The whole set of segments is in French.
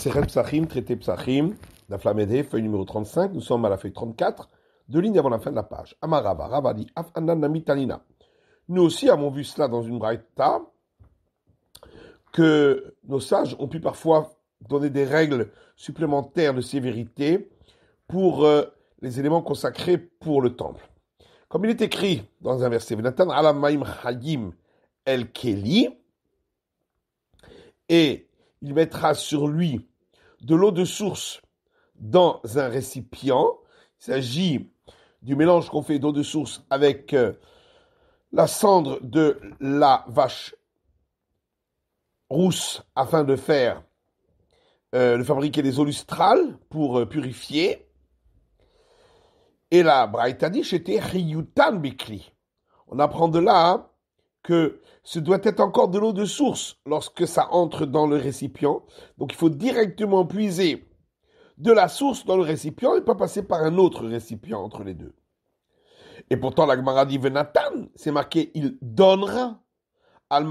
Seret Psachim, traité Psachim, la flamme feuille numéro 35, nous sommes à la feuille 34, deux lignes avant la fin de la page. Amarava, Ravadi, Afananamitanina. Nous aussi avons vu cela dans une braïta, que nos sages ont pu parfois donner des règles supplémentaires de sévérité pour euh, les éléments consacrés pour le temple. Comme il est écrit dans un verset, Venatan Ma'im hayim el keli, et il mettra sur lui de l'eau de source dans un récipient. Il s'agit du mélange qu'on fait d'eau de source avec euh, la cendre de la vache rousse afin de faire euh, de fabriquer des eaux lustrales pour euh, purifier. Et la Braïta était était Bikli. On apprend de là hein, que ce doit être encore de l'eau de source lorsque ça entre dans le récipient. Donc il faut directement puiser de la source dans le récipient et pas passer par un autre récipient entre les deux. Et pourtant, la Gemara dit Venatan, c'est marqué il donnera. al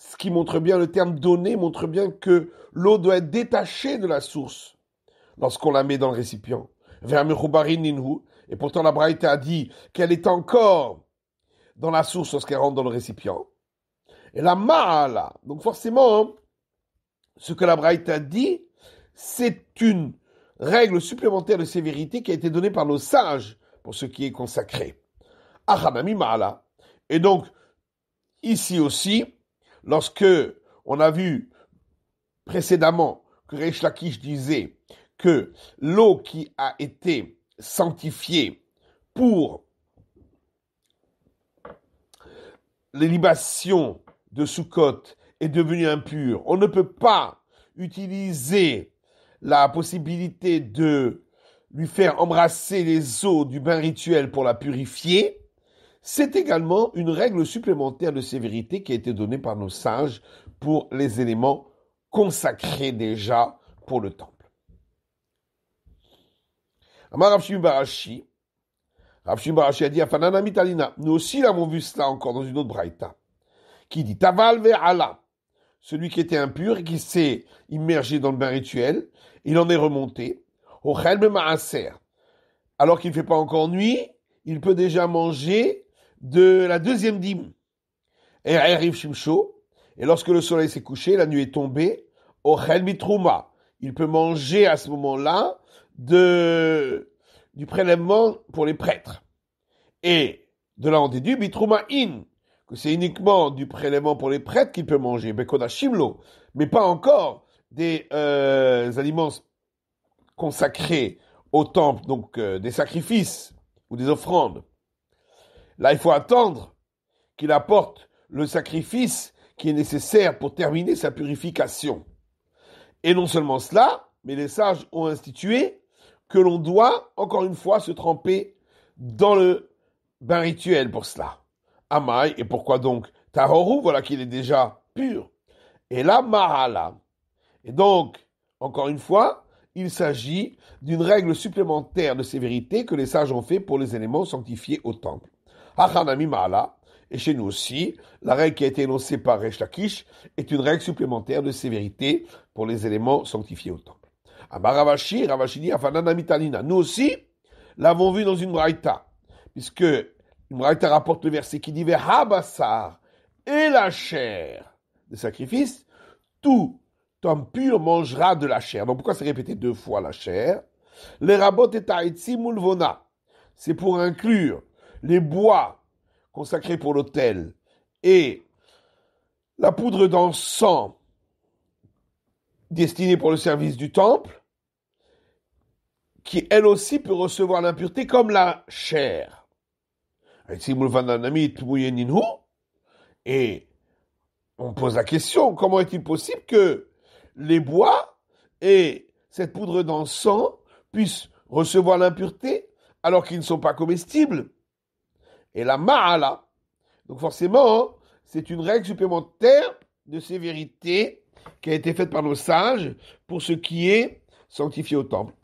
ce qui montre bien le terme donner, montre bien que l'eau doit être détachée de la source lorsqu'on la met dans le récipient. Et pourtant, la Braïta a dit qu'elle est encore dans la source lorsqu'elle rentre dans le récipient. Et la ma'ala, donc forcément, ce que la Braïta dit, c'est une règle supplémentaire de sévérité qui a été donnée par nos sages pour ce qui est consacré. Ahamami ma'ala. Et donc, ici aussi, lorsque on a vu précédemment que Reish Lakish disait que l'eau qui a été sanctifiée pour les de Sukkot est devenue impure. On ne peut pas utiliser la possibilité de lui faire embrasser les eaux du bain rituel pour la purifier. C'est également une règle supplémentaire de sévérité qui a été donnée par nos sages pour les éléments consacrés déjà pour le temple. Nous Nous aussi l'avons vu cela encore dans une autre braïta. Qui dit, Taval Allah. Celui qui était impur et qui s'est immergé dans le bain rituel, il en est remonté. Au Maaser. Alors qu'il ne fait pas encore nuit, il peut déjà manger de la deuxième dîme. Et Et lorsque le soleil s'est couché, la nuit est tombée. Au Truma, Il peut manger à ce moment-là de du prélèvement pour les prêtres. Et de là on déduit in, que c'est uniquement du prélèvement pour les prêtres qu'il peut manger, mais pas encore des euh, aliments consacrés au temple, donc euh, des sacrifices ou des offrandes. Là, il faut attendre qu'il apporte le sacrifice qui est nécessaire pour terminer sa purification. Et non seulement cela, mais les sages ont institué que l'on doit, encore une fois, se tremper dans le bain rituel pour cela. Amai, et pourquoi donc Tahoru, voilà qu'il est déjà pur. Et la Mahala. Et donc, encore une fois, il s'agit d'une règle supplémentaire de sévérité que les sages ont fait pour les éléments sanctifiés au temple. Hachanami Mahala, et chez nous aussi, la règle qui a été énoncée par Rech Lakish est une règle supplémentaire de sévérité pour les éléments sanctifiés au temple. Ah bah, Ravashini, Afanana Nous aussi, l'avons vu dans une braïta, puisque une braïta rapporte le verset qui dit "Habasar et la chair des sacrifices, tout homme pur mangera de la chair. Donc pourquoi c'est répété deux fois la chair Les rabot et mulvona. C'est pour inclure les bois consacrés pour l'autel et la poudre d'encens destinée pour le service du temple, qui elle aussi peut recevoir l'impureté comme la chair. Et on pose la question, comment est-il possible que les bois et cette poudre d'encens puissent recevoir l'impureté alors qu'ils ne sont pas comestibles Et la ma'ala. Donc forcément, hein, c'est une règle supplémentaire de sévérité qui a été faite par nos sages pour ce qui est sanctifié au temple.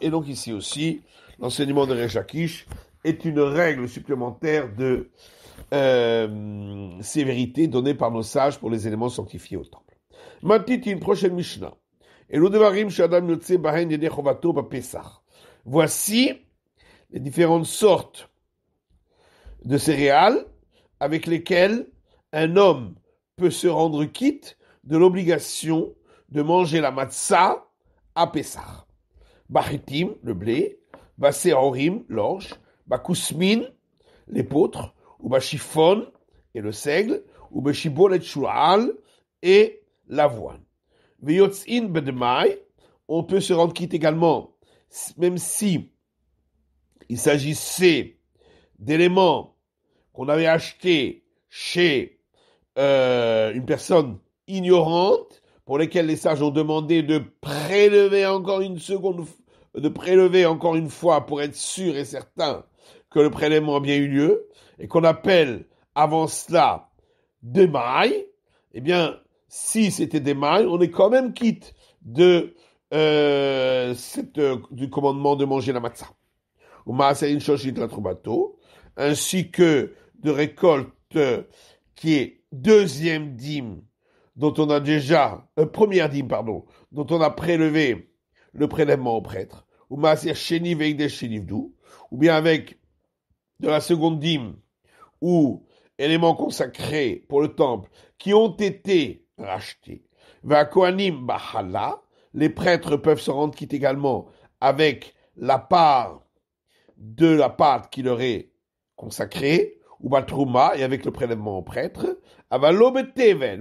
et donc ici aussi, l'enseignement de Rechakish est une règle supplémentaire de euh, sévérité donnée par nos sages pour les éléments sanctifiés au temple. Matit, une prochaine Mishnah. Voici les différentes sortes de céréales avec lesquelles un homme peut se rendre quitte de l'obligation de manger la matzah à Pessah. Bachitim, le blé, Basehorim, l'orge, Bakousmin, l'épeautre, ou Bachifon, et le seigle, ou et et l'avoine. on peut se rendre quitte également, même si il s'agissait d'éléments qu'on avait achetés chez euh, une personne ignorantes, pour lesquelles les sages ont demandé de prélever encore une seconde, de prélever encore une fois pour être sûr et certain que le prélèvement a bien eu lieu, et qu'on appelle avant cela des mailles, eh bien, si c'était des mailles, on est quand même quitte de euh, cette, euh, du commandement de manger la matzah. Ou la bateau ainsi que de récolte euh, qui est deuxième dîme dont on a déjà, euh, première dîme, pardon, dont on a prélevé le prélèvement au prêtre, ou ou bien avec de la seconde dîme, ou éléments consacrés pour le temple, qui ont été rachetés. Va Bahala, les prêtres peuvent se rendre quitte également avec la part de la pâte qui leur est consacrée, ou Batrouma, et avec le prélèvement au prêtre, Avalo mais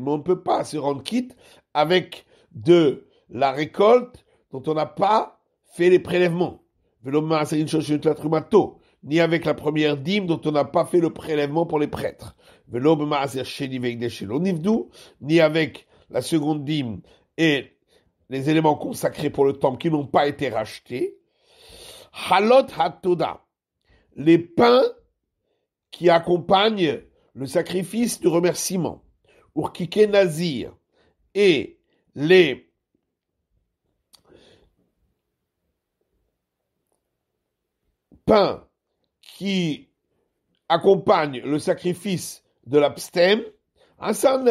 on ne peut pas se rendre quitte avec de la récolte dont on n'a pas fait les prélèvements. Veloma ni avec la première dîme dont on n'a pas fait le prélèvement pour les prêtres. ni avec la seconde dîme et les éléments consacrés pour le temple qui n'ont pas été rachetés. Halot Hatoda, les pains qui accompagne le sacrifice du remerciement, Urkike Nazir, et les pains qui accompagnent le sacrifice de l'abstème, Asan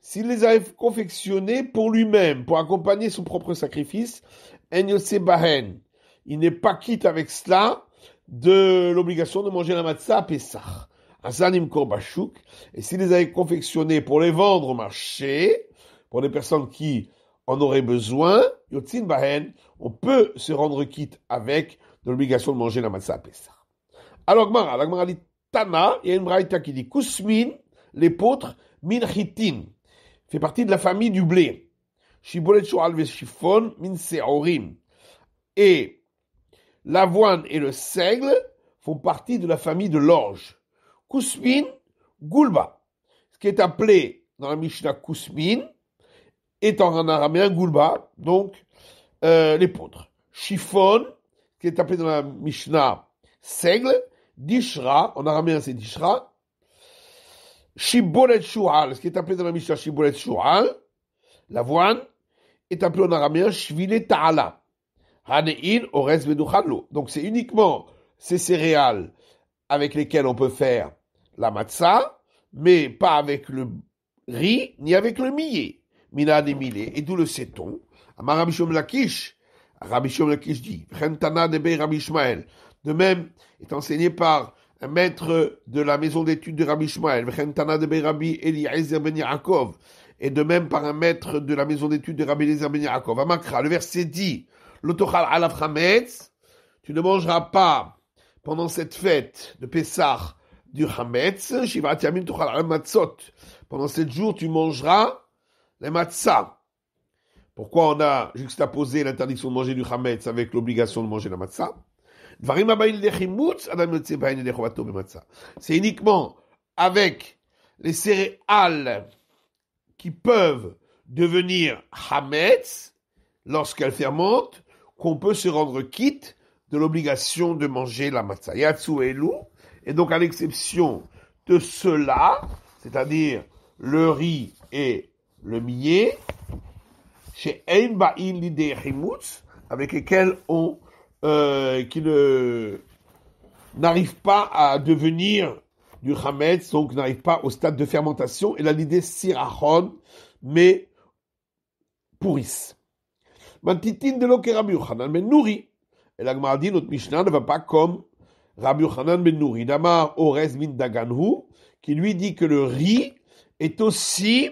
s'il les a confectionnés pour lui-même, pour accompagner son propre sacrifice, Bahen, il n'est pas quitte avec cela, de l'obligation de manger la matzah à Pessah. Asanim Korbashuk. Et s'il les avait confectionnés pour les vendre au marché, pour les personnes qui en auraient besoin, Yotzin Bahen, on peut se rendre quitte avec de l'obligation de manger la matzah à Pessah. Alors, Gmara, la Gmara dit Tana, il y a une braïta qui dit Kousmin, l'épôtre, fait partie de la famille du blé. Min Seorim. Et L'avoine et le seigle font partie de la famille de l'orge. Kousmin, Goulba. Ce qui est appelé dans la Mishnah Kousmin est en araméen Goulba, donc euh, poudres. Chiffon, qui est appelé dans la Mishnah Seigle, Dishra, en araméen c'est Dishra. Shibolet Shual, ce qui est appelé dans la Mishnah Shibolet Shual, l'avoine, est appelé en araméen Shvile Ta'ala. Hanein, Ores, Veduchanlo. Donc c'est uniquement ces céréales avec lesquelles on peut faire la matzah, mais pas avec le riz ni avec le millet. Mina des millet. Et d'où le sait-on Amar Rabbi Lakish. la Lakish dit Rentana de Rabbi Ishmael. De même, est enseigné par un maître de la maison d'études de Rabbi Ishmael, Rentana de Rabbi Eliezer ben Yaakov. Et de même par un maître de la maison d'études de Rabbi Eliezer ben Yaakov. Amakra, le verset dit l'autochal alaf hametz, tu ne mangeras pas pendant cette fête de Pessah du hametz, Pendant sept jours, tu mangeras les matzah. Pourquoi on a juxtaposé l'interdiction de manger du hametz avec l'obligation de manger la matzah c'est uniquement avec les céréales qui peuvent devenir hametz lorsqu'elles fermentent qu'on peut se rendre quitte de l'obligation de manger la matzah. Yatsu et Et donc, à l'exception de cela, c'est-à-dire le riz et le millet, chez Ba'il, Himutz, avec lesquels on, euh, qui ne, n'arrive pas à devenir du Hametz, donc n'arrive pas au stade de fermentation, et la l'idée sirachon, mais pourris de Rabbi Yochanan Et la Gemara notre Mishnah ne va pas comme Rabbi Yochanan ben Nouri. Damar Ores min Daganhu, qui lui dit que le riz est aussi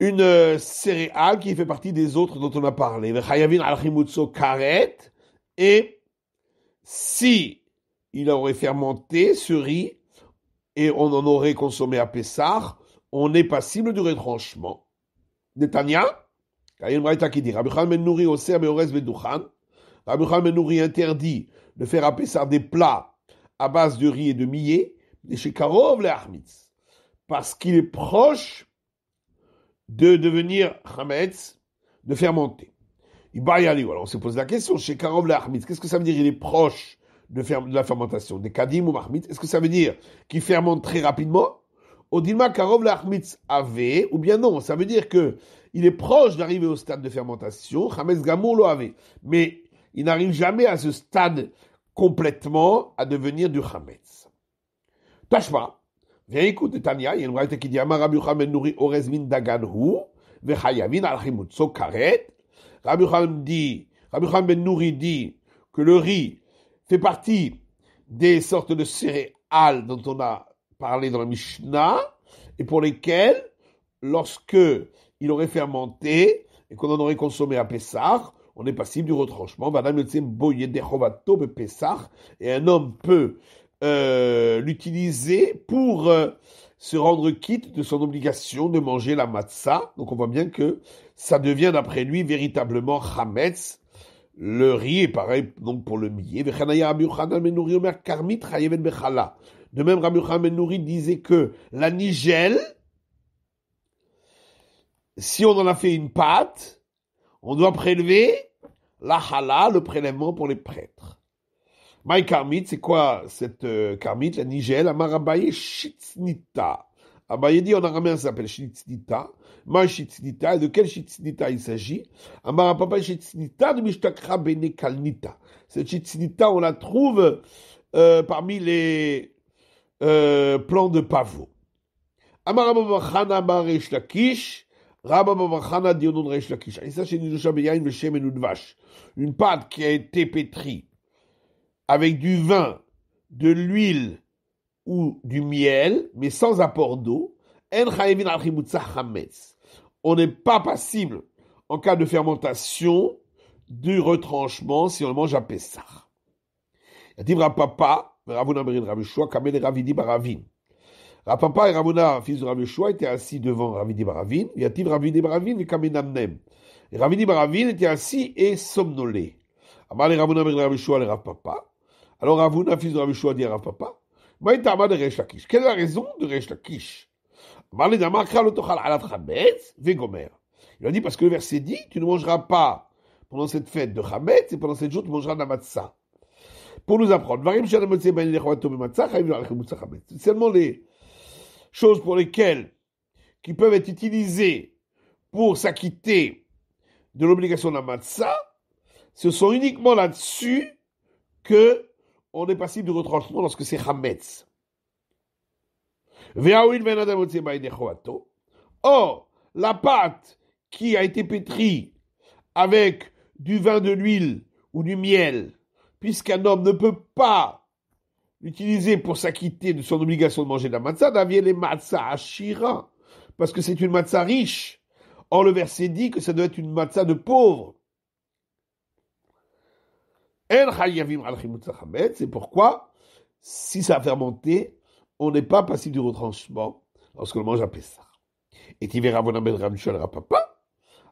une euh, céréale qui fait partie des autres dont on a parlé. karet. Et si il aurait fermenté ce riz et on en aurait consommé à Pessar, on est cible du retranchement. Netanya il y a une qui dit Rabbi et au reste du Bedouchan. Rabbi ben nourrit interdit de faire à ça des plats à base de riz et de millet, et chez Karov le Ahmitz. Parce qu'il est proche de devenir Hametz, de fermenter. Il va y aller. Alors on se pose la question chez Karov le Ahmitz, qu'est-ce que ça veut dire Il est proche de, de la fermentation, des kadim ou Mahmitz est-ce que ça veut dire qu'il fermente très rapidement Odilma Karov Ahmitz avait, ou bien non, ça veut dire que il est proche d'arriver au stade de fermentation, Khametz Gamour mais il n'arrive jamais à ce stade complètement à devenir du tâche Tashma, viens écouter Tania, il y a une braïta qui dit Rabbi Vechayavin al Karet. Rabbi ben dit que le riz fait partie des sortes de céréales dont on a parlé dans la Mishnah et pour lesquelles, lorsque il aurait fermenté et qu'on en aurait consommé à Pessah, on est passible du retranchement. Et un homme peut euh, l'utiliser pour euh, se rendre quitte de son obligation de manger la matzah. Donc on voit bien que ça devient d'après lui véritablement hametz. Le riz est pareil donc pour le millet. Ben de même, Rabbi Yochanan ben disait que la nigelle si on en a fait une pâte, on doit prélever la hala, le prélèvement pour les prêtres. My karmite, c'est quoi cette euh, karmite, la nigel, amarabaye shitznita. Abaye dit en araméen, ça s'appelle shitznita. Ma shitznita, et de quel shitznita il s'agit Amarapapa shitznita de mishtakra bene kalnita. Cette shitznita, on la trouve euh, parmi les euh, plants de pavot. Amarababa khanamare shlakish. Rabba Babachana Dionon Reish Lakish. Et ça, c'est une douche à le chemin de vache. Une pâte qui a été pétrie avec du vin, de l'huile ou du miel, mais sans apport d'eau. En Chaevin Al-Khimutsa Hametz. On n'est pas passible, en cas de fermentation, du retranchement si on mange à Pessah. Il y a dit, papa, Ravuna Merin Ravishua, Kamel Ravidi Baravine papa et Ramona, fils de Rav Yeshua, étaient assis devant Ravidi Baravin. Yativ Ravidi Baravin et Kaminamnem. Ravidi Baravin était assis et somnolé. Amal et Ramona, Rav Yeshua, les Rapapa. Alors Ravuna, fils de Rav dit à Rapapa, Maïtama de Resh Lakish. Quelle est la raison de Resh Lakish Alat chabetz Vegomer. Il a dit parce que le verset dit, tu ne mangeras pas pendant cette fête de chabetz et pendant cette jour tu mangeras de la matzah. Pour nous apprendre, Varim ben Seulement les choses pour lesquelles qui peuvent être utilisées pour s'acquitter de l'obligation de la ce sont uniquement là-dessus que on est passible de retranchement lorsque c'est Hametz. Or, la pâte qui a été pétrie avec du vin de l'huile ou du miel, puisqu'un homme ne peut pas utilisé pour s'acquitter de son obligation de manger de la matzah, d'avier les matzah Shira, parce que c'est une matzah riche. Or, le verset dit que ça doit être une matzah de pauvre. C'est pourquoi, si ça a fermenté, on n'est pas passé du retranchement lorsqu'on mange à Pessah. Et tu verras Ravonam ben le Rapapa.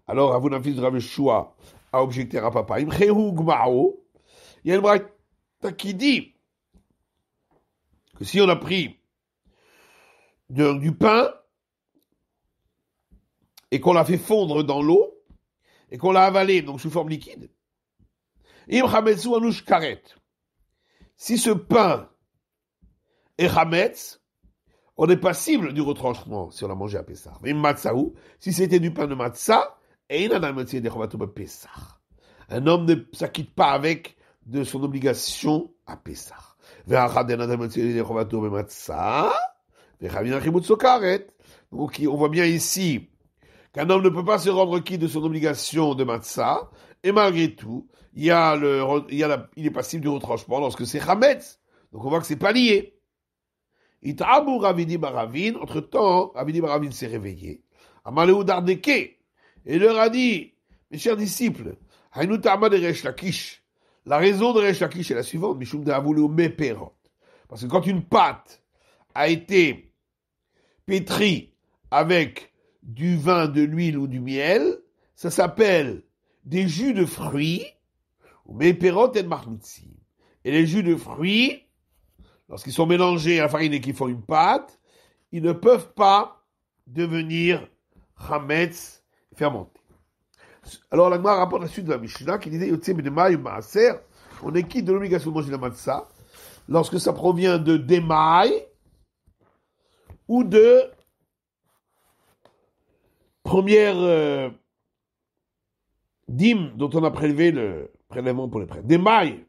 Alors vous fils de à a objecté Rapapa. Il y a une braque qui dit que si on a pris du pain et qu'on l'a fait fondre dans l'eau et qu'on l'a avalé donc sous forme liquide, Si ce pain est hametz, on est passible du retranchement si on l'a mangé à Pessah. Mais si c'était du pain de matzah, et un homme ne s'acquitte pas avec de son obligation à Pessah on voit bien ici qu'un homme ne peut pas se rendre qui de son obligation de matzah, et malgré tout, il, y a le, il, y a il est passible du retranchement lorsque c'est chametz. Donc on voit que c'est pas lié. entre-temps, Ravidi Baravin s'est réveillé. Amaleu et leur a dit, mes chers disciples, de la raison de Rechakish est la suivante, Mishum Parce que quand une pâte a été pétrie avec du vin, de l'huile ou du miel, ça s'appelle des jus de fruits, ou meperot et marmoutsi. Et les jus de fruits, lorsqu'ils sont mélangés à la farine et qu'ils font une pâte, ils ne peuvent pas devenir chametz fermenté. Alors la Gemara rapporte la suite de la Mishnah qui disait ben on est de l'obligation de manger la lorsque ça provient de Demaï ou de première euh, dîme dont on a prélevé le prélèvement pour les prêts Demaï,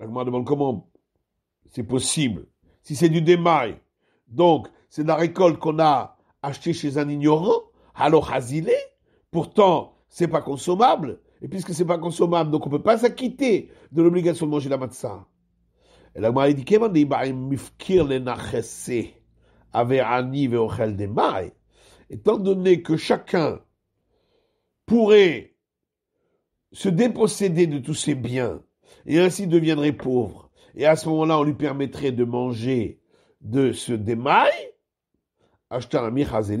la demande comment c'est possible. Si c'est du Demaï, donc c'est la récolte qu'on a achetée chez un ignorant, alors hasilé, pourtant c'est pas consommable. Et puisque c'est pas consommable, donc on peut pas s'acquitter de l'obligation de manger la matzah. Et Étant donné que chacun pourrait se déposséder de tous ses biens et ainsi deviendrait pauvre, et à ce moment-là, on lui permettrait de manger de ce démaille,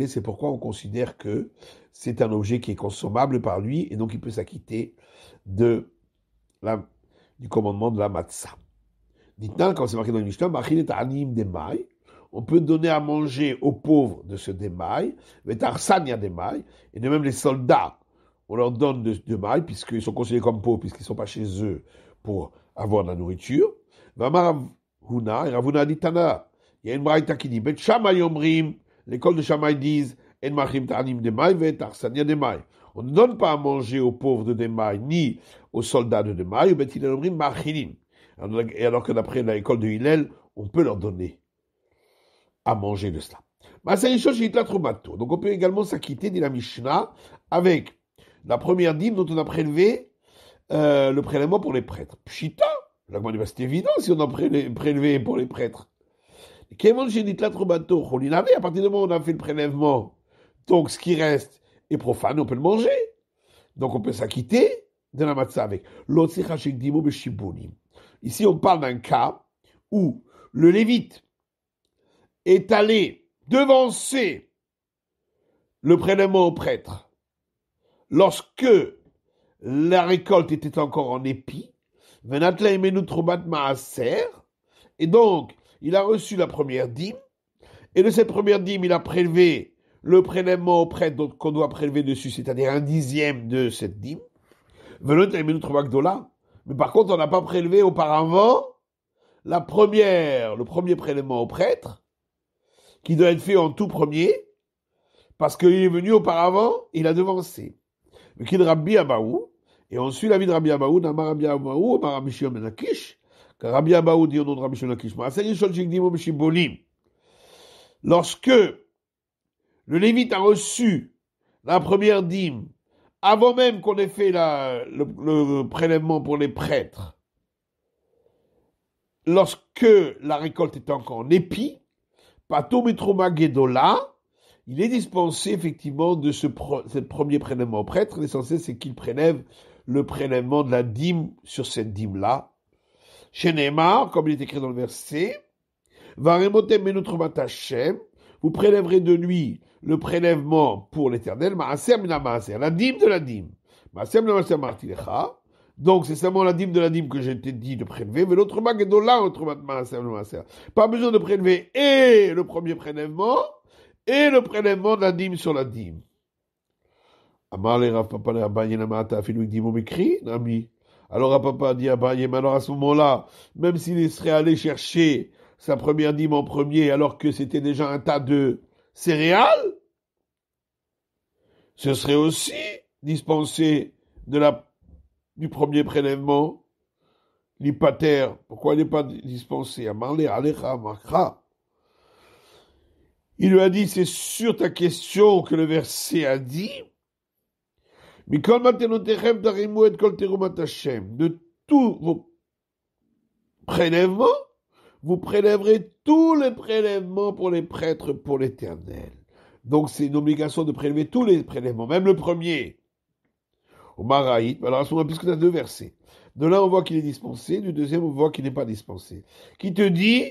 c'est pourquoi on considère que c'est un objet qui est consommable par lui et donc il peut s'acquitter de la, du commandement de la matzah. Dit-on, quand c'est marqué dans le Mishnah, on peut donner à manger aux pauvres de ce démail, mais des démail, et de même les soldats, on leur donne de, de puisque puisqu'ils sont considérés comme pauvres, puisqu'ils ne sont pas chez eux pour avoir de la nourriture. il y a une braïta qui dit, L'école de Shamaï disent En On ne donne pas à manger aux pauvres de Demai, ni aux soldats de Demai, ou machinim. Et alors que d'après l'école de Hillel, on peut leur donner à manger de cela. Donc on peut également s'acquitter, de la Mishnah, avec la première dîme dont on a prélevé euh, le prélèvement pour les prêtres. Pshita, c'est évident si on a prélevé pour les prêtres. On à partir du moment où on a fait le prélèvement, donc ce qui reste est profane, on peut le manger. Donc on peut s'acquitter de la matzah avec. Ben Ici, on parle d'un cas où le lévite est allé devancer le prélèvement au prêtre lorsque la récolte était encore en épi. Et donc, il a reçu la première dîme, et de cette première dîme, il a prélevé le prélèvement au prêtre qu'on doit prélever dessus, c'est-à-dire un dixième de cette dîme. Mais par contre, on n'a pas prélevé auparavant la première, le premier prélèvement au prêtre, qui doit être fait en tout premier, parce qu'il est venu auparavant, il a devancé. Mais qui Rabbi Abaou, et on suit la vie de Rabbi Abaou, Rabbi Abaou, Menakish, lorsque le Lévite a reçu la première dîme, avant même qu'on ait fait le, prélèvement pour les prêtres, lorsque la récolte est encore en épi, il est dispensé effectivement de ce, premier prélèvement au prêtre. L'essentiel, c'est qu'il prélève le prélèvement de la dîme sur cette dîme-là, chez comme il est écrit dans le verset, vous prélèverez de lui le prélèvement pour l'éternel, la dîme de la dîme. Donc, c'est seulement la dîme de la dîme que j'ai été dit de prélever, mais l'autre là, Pas besoin de prélever et le premier prélèvement, et le prélèvement de la dîme sur la dîme. Amar Papa alors à ah, papa dit à ah, bah, alors à ce moment-là, même s'il serait allé chercher sa première dîme en premier alors que c'était déjà un tas de céréales, ce serait aussi dispensé de la, du premier prélèvement. L'hypater, pourquoi il n'est pas dispensé Il lui a dit, c'est sur ta question que le verset a dit, de tous vos prélèvements, vous prélèverez tous les prélèvements pour les prêtres pour l'éternel. Donc c'est une obligation de prélever tous les prélèvements, même le premier. Au Maraït, alors à ce moment, puisque tu as deux versets. De là, on voit qu'il est dispensé, du deuxième, on voit qu'il n'est pas dispensé. Qui te dit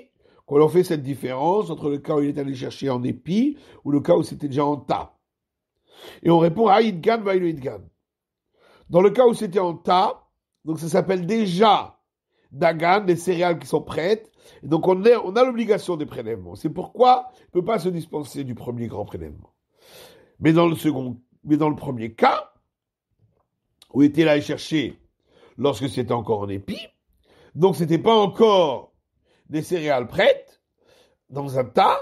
qu'on leur fait cette différence entre le cas où il est allé chercher en épi ou le cas où c'était déjà en tas. Et on répond Aïdgan ah, gamme. Dans le cas où c'était en tas, donc ça s'appelle déjà Dagan, des céréales qui sont prêtes. donc on, a l'obligation des prélèvements. C'est pourquoi on ne peut pas se dispenser du premier grand prélèvement. Mais dans le second, mais dans le premier cas, où était là et chercher lorsque c'était encore en épi, donc c'était pas encore des céréales prêtes dans un tas,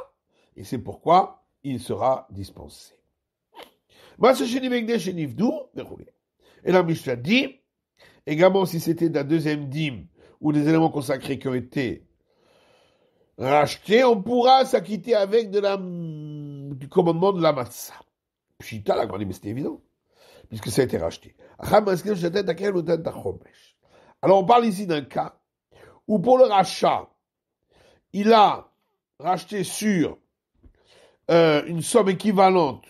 et c'est pourquoi il sera dispensé. Bah, et la Mishnah dit, également si c'était la deuxième dîme ou des éléments consacrés qui ont été rachetés, on pourra s'acquitter avec de la, du commandement de la matzah. la grande mais c'était évident, puisque ça a été racheté. Alors on parle ici d'un cas où pour le rachat, il a racheté sur euh, une somme équivalente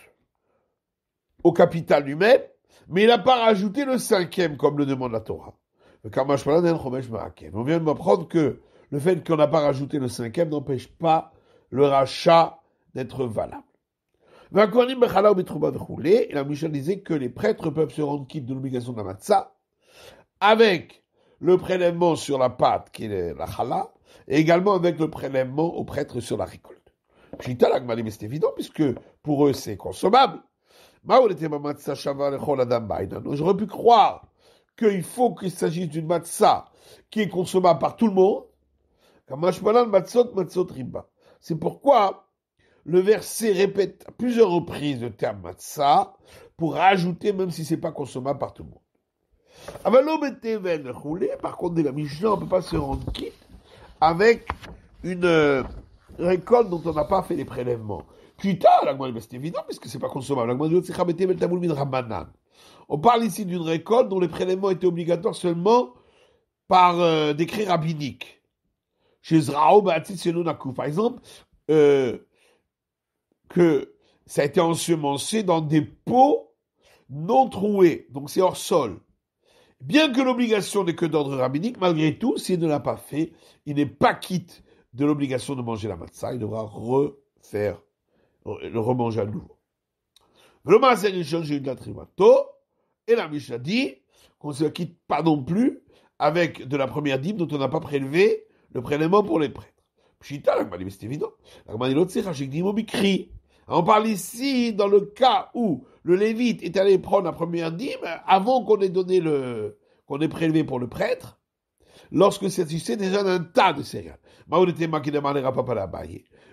au capital lui-même, mais il n'a pas rajouté le cinquième comme le demande la Torah. On vient de m'apprendre que le fait qu'on n'a pas rajouté le cinquième n'empêche pas le rachat d'être valable. Et la Mishnah disait que les prêtres peuvent se rendre quitte de l'obligation de la avec le prélèvement sur la pâte qui est la chala et également avec le prélèvement aux prêtres sur la récolte. Chita, c'est évident puisque pour eux c'est consommable. Bah, j'aurais pu croire qu'il faut qu'il s'agisse d'une matzah qui est consommable par tout le monde. C'est pourquoi le verset répète à plusieurs reprises le terme matzah pour rajouter même si c'est pas consommable par tout le monde. Par contre, la on ne peut pas se rendre quitte avec une euh, récolte dont on n'a pas fait les prélèvements la c'est évident, puisque c'est pas consommable. On parle ici d'une récolte dont les prélèvements étaient obligatoires seulement par euh, décret rabbinique. Chez par exemple, euh, que ça a été ensemencé dans des pots non troués, donc c'est hors sol. Bien que l'obligation n'est que d'ordre rabbinique, malgré tout, s'il ne l'a pas fait, il n'est pas quitte de l'obligation de manger la matzah, il devra refaire Oh, le remanger à nouveau. Le a de la et la Mishnah dit qu'on ne se quitte pas non plus avec de la première dîme dont on n'a pas prélevé le prélèvement pour les prêtres. Pshita, c'est évident. On parle ici dans le cas où le lévite est allé prendre la première dîme avant qu'on ait donné le, qu'on ait prélevé pour le prêtre, lorsque c'est déjà un tas de céréales.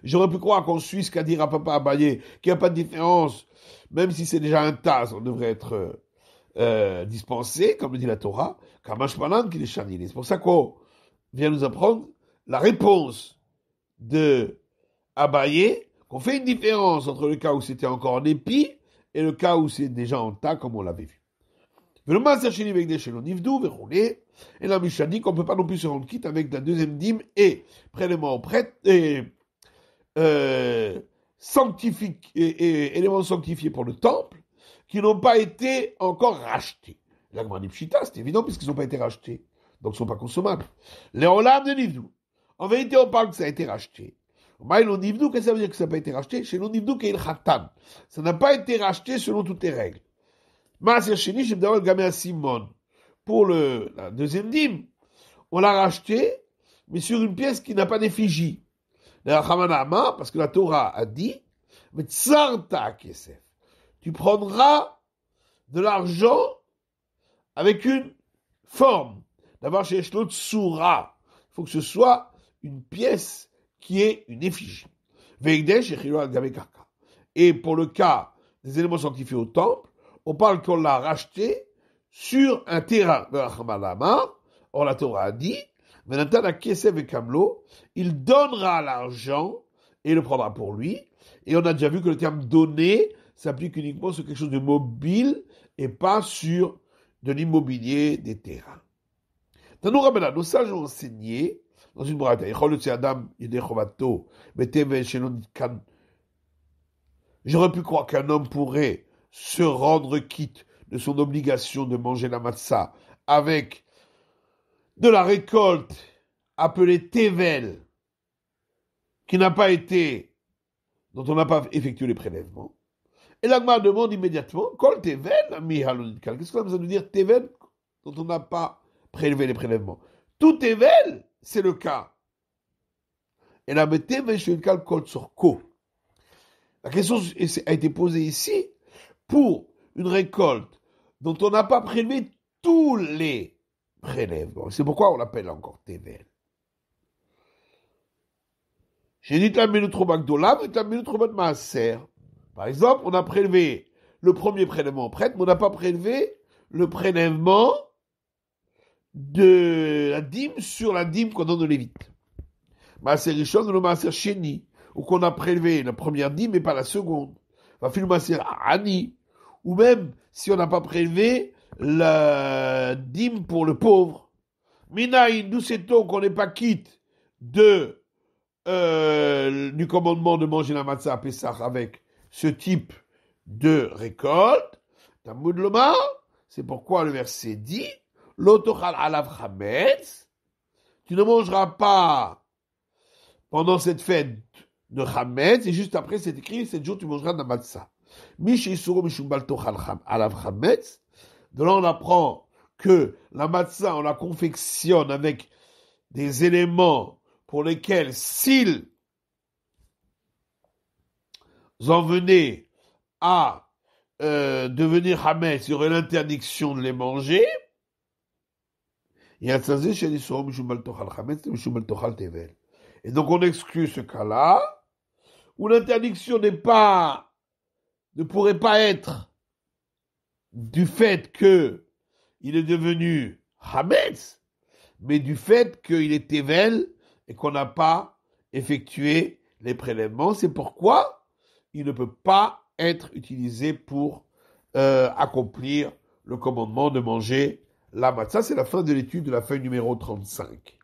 J'aurais pu croire qu'on suit ce qu'a dit Papa Abaye, qu'il n'y a pas de différence, même si c'est déjà un tas, on devrait être euh, dispensé, comme le dit la Torah, qui est C'est pour ça qu'on vient nous apprendre la réponse de Abaye, qu'on fait une différence entre le cas où c'était encore en épi et le cas où c'est déjà en tas, comme on l'avait vu. Le chez et l'onivdou, Et la Mishnah dit qu'on ne peut pas non plus se rendre quitte avec la deuxième dîme et prélèvement et euh, éléments sanctifiés pour le temple qui n'ont pas été encore rachetés. La c'est évident puisqu'ils n'ont pas été rachetés, donc ils ne sont pas consommables. Les Olam de Nivdou. En vérité, on parle que ça a été racheté. Mais l'Onivdou, qu'est-ce que ça veut dire que ça n'a pas été racheté Chez l'Onivdou, qu'il Khatam. Ça n'a pas été racheté selon toutes les règles. Bah, Simon Pour le, la deuxième dîme, on l'a racheté, mais sur une pièce qui n'a pas d'effigie. Parce que la Torah a dit, tu prendras de l'argent avec une forme. D'abord, chez l'autre Il faut que ce soit une pièce qui est une effigie. Et pour le cas des éléments sanctifiés au temple, on parle qu'on l'a racheté sur un terrain. Ben, or, la Torah a dit, il donnera l'argent et le prendra pour lui. Et on a déjà vu que le terme donner s'applique uniquement sur quelque chose de mobile et pas sur de l'immobilier, des terrains. Dans nos sages ont enseigné dans une J'aurais pu croire qu'un homme pourrait se rendre quitte de son obligation de manger la matzah avec de la récolte appelée Tevel, qui n'a pas été, dont on n'a pas effectué les prélèvements. Et l'Agma demande immédiatement, Kol Tevel, qu'est-ce que ça veut dire Tevel, dont on n'a pas prélevé les prélèvements Tout Tevel, c'est le cas. Et la Tevel, Kol Sorko. La question a été posée ici pour une récolte dont on n'a pas prélevé tous les prélèvements. C'est pourquoi on l'appelle encore TVL. J'ai dit et Par exemple, on a prélevé le premier prélèvement en prête, mais on n'a pas prélevé le prélèvement de la dîme sur la dîme qu'on donne aux Lévites. Maaser Richon, le Maaser Chéni, ou qu'on a prélevé la première dîme et pas la seconde. Va filmer ou même si on n'a pas prélevé la dîme pour le pauvre. Minaï, nous sait-on qu'on n'est pas quitte de, euh, du commandement de manger la matzah à Pessah avec ce type de récolte c'est pourquoi le verset dit L'autochal alav chametz, tu ne mangeras pas pendant cette fête de chametz, et juste après c'est écrit, cette jours tu mangeras de la matzah. De là, on apprend que la matzah, on la confectionne avec des éléments pour lesquels, s'ils en venaient à euh, devenir hametz, il y aurait l'interdiction de les manger. Et donc on exclut ce cas-là, où l'interdiction n'est pas ne pourrait pas être du fait que il est devenu Hametz, mais du fait qu'il est Tevel et qu'on n'a pas effectué les prélèvements. C'est pourquoi il ne peut pas être utilisé pour euh, accomplir le commandement de manger la matzah. C'est la fin de l'étude de la feuille numéro 35.